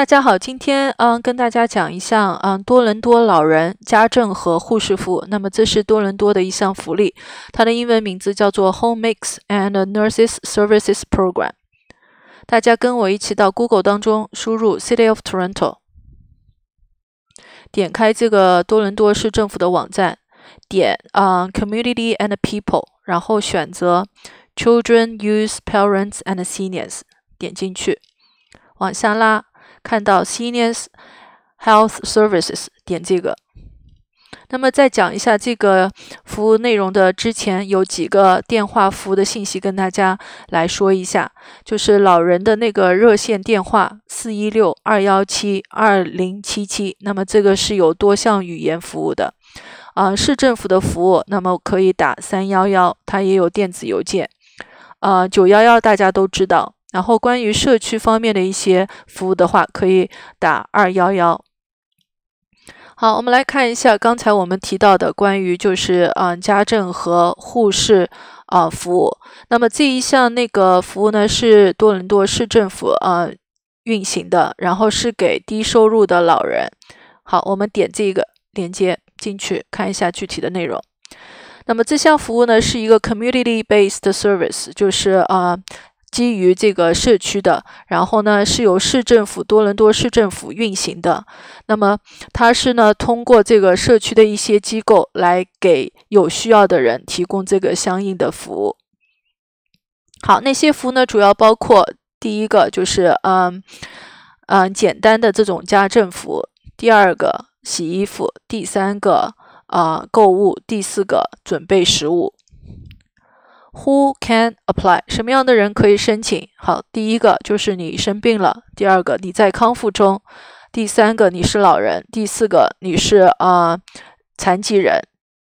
大家好，今天嗯，跟大家讲一下嗯，多伦多老人家政和护士服务。那么这是多伦多的一项福利，它的英文名字叫做 Home Makes and Nurses Services Program。大家跟我一起到 Google 当中输入 City of Toronto，点开这个多伦多市政府的网站，点啊 Community and People，然后选择 Children, Youth, Parents and Seniors，点进去，往下拉。看到 Seniors Health Services 点这个，那么再讲一下这个服务内容的之前有几个电话服务的信息跟大家来说一下，就是老人的那个热线电话四一六二幺七二零七七，那么这个是有多项语言服务的，啊，市政府的服务，那么可以打三幺幺，它也有电子邮件，啊，九幺幺大家都知道。然后关于社区方面的一些服务的话，可以打二幺幺。好，我们来看一下刚才我们提到的关于就是嗯家政和护士啊服务。那么这一项那个服务呢是多伦多市政府啊运行的，然后是给低收入的老人。好，我们点这个链接进去看一下具体的内容。那么这项服务呢是一个 community based service，就是啊。基于这个社区的，然后呢是由市政府多伦多市政府运行的。那么它是呢通过这个社区的一些机构来给有需要的人提供这个相应的服务。好，那些服务呢主要包括：第一个就是嗯嗯简单的这种家政服务；第二个洗衣服；第三个啊购物；第四个准备食物。Who can apply？什么样的人可以申请？好，第一个就是你生病了，第二个你在康复中，第三个你是老人，第四个你是啊残疾人，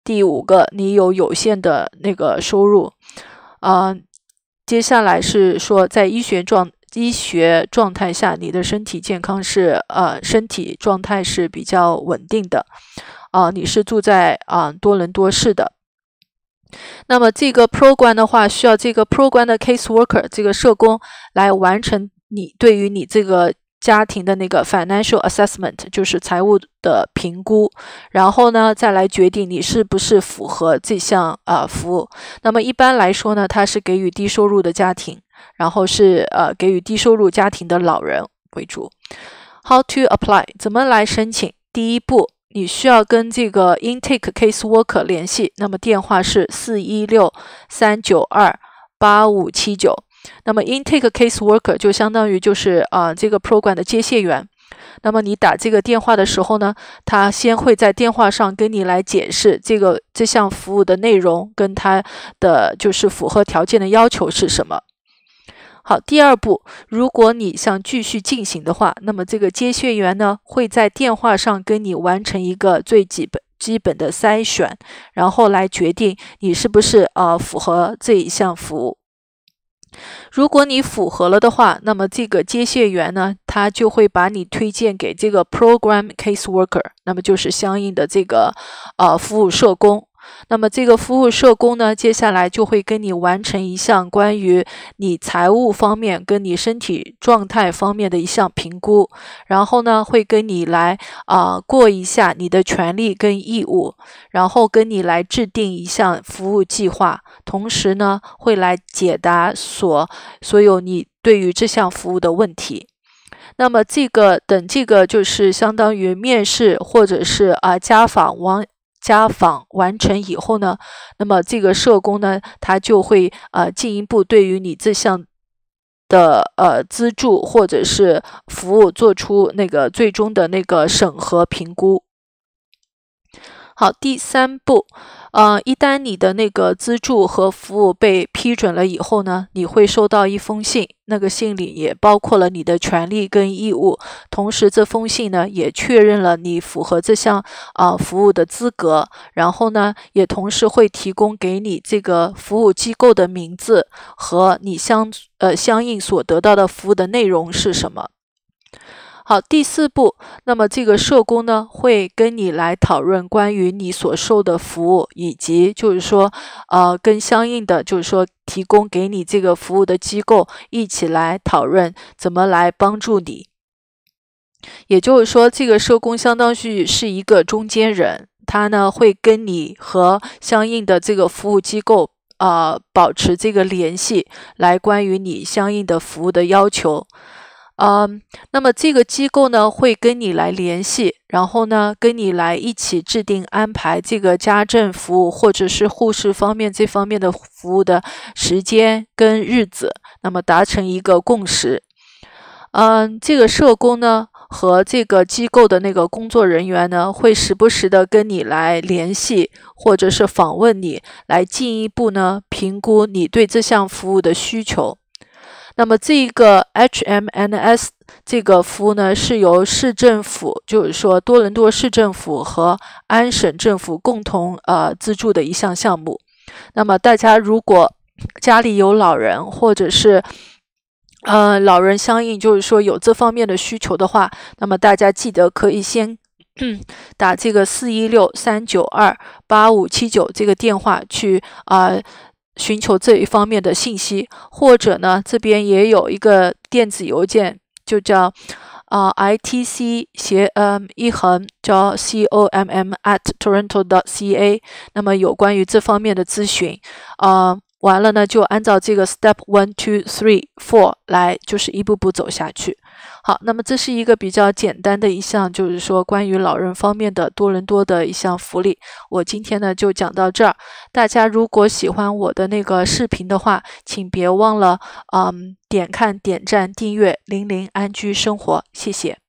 第五个你有有限的那个收入，啊，接下来是说在医学状医学状态下，你的身体健康是呃身体状态是比较稳定的，啊，你是住在啊多伦多市的。那么这个 pro g r a m 的话，需要这个 pro g r a m 的 case worker，这个社工来完成你对于你这个家庭的那个 financial assessment，就是财务的评估，然后呢再来决定你是不是符合这项啊服务。那么一般来说呢，它是给予低收入的家庭，然后是呃给予低收入家庭的老人为主。How to apply 怎么来申请？第一步。你需要跟这个 intake caseworker 联系，那么电话是四一六三九二八五七九。那么 intake caseworker 就相当于就是啊这个 program 的接线员。那么你打这个电话的时候呢，他先会在电话上跟你来解释这个这项服务的内容跟他的就是符合条件的要求是什么。好，第二步，如果你想继续进行的话，那么这个接线员呢会在电话上跟你完成一个最基本、基本的筛选，然后来决定你是不是呃符合这一项服务。如果你符合了的话，那么这个接线员呢，他就会把你推荐给这个 program caseworker，那么就是相应的这个呃服务社工。那么这个服务社工呢，接下来就会跟你完成一项关于你财务方面、跟你身体状态方面的一项评估，然后呢，会跟你来啊过一下你的权利跟义务，然后跟你来制定一项服务计划，同时呢，会来解答所所有你对于这项服务的问题。那么这个等这个就是相当于面试或者是啊家访往。家访完成以后呢，那么这个社工呢，他就会呃进一步对于你这项的呃资助或者是服务做出那个最终的那个审核评估。好，第三步，呃，一旦你的那个资助和服务被批准了以后呢，你会收到一封信，那个信里也包括了你的权利跟义务，同时这封信呢也确认了你符合这项啊服务的资格，然后呢也同时会提供给你这个服务机构的名字和你相呃相应所得到的服务的内容是什么。好，第四步，那么这个社工呢，会跟你来讨论关于你所受的服务，以及就是说，呃，跟相应的就是说提供给你这个服务的机构一起来讨论怎么来帮助你。也就是说，这个社工相当于是一个中间人，他呢会跟你和相应的这个服务机构，呃，保持这个联系，来关于你相应的服务的要求。嗯，那么这个机构呢会跟你来联系，然后呢跟你来一起制定安排这个家政服务或者是护士方面这方面的服务的时间跟日子，那么达成一个共识。嗯，这个社工呢和这个机构的那个工作人员呢会时不时的跟你来联系，或者是访问你，来进一步呢评估你对这项服务的需求。那么这个 H M N S 这个服务呢，是由市政府，就是说多伦多市政府和安省政府共同呃资助的一项项目。那么大家如果家里有老人，或者是呃老人相应就是说有这方面的需求的话，那么大家记得可以先打这个四一六三九二八五七九这个电话去啊。寻求这一方面的信息，或者呢，这边也有一个电子邮件，就叫啊，I T C 斜嗯一横叫 c o m m at toronto dot c a。那么有关于这方面的咨询，啊，完了呢就按照这个 step one two three four 来，就是一步步走下去。好，那么这是一个比较简单的一项，就是说关于老人方面的多伦多的一项福利。我今天呢就讲到这儿，大家如果喜欢我的那个视频的话，请别忘了，嗯，点看、点赞、订阅，零零安居生活，谢谢。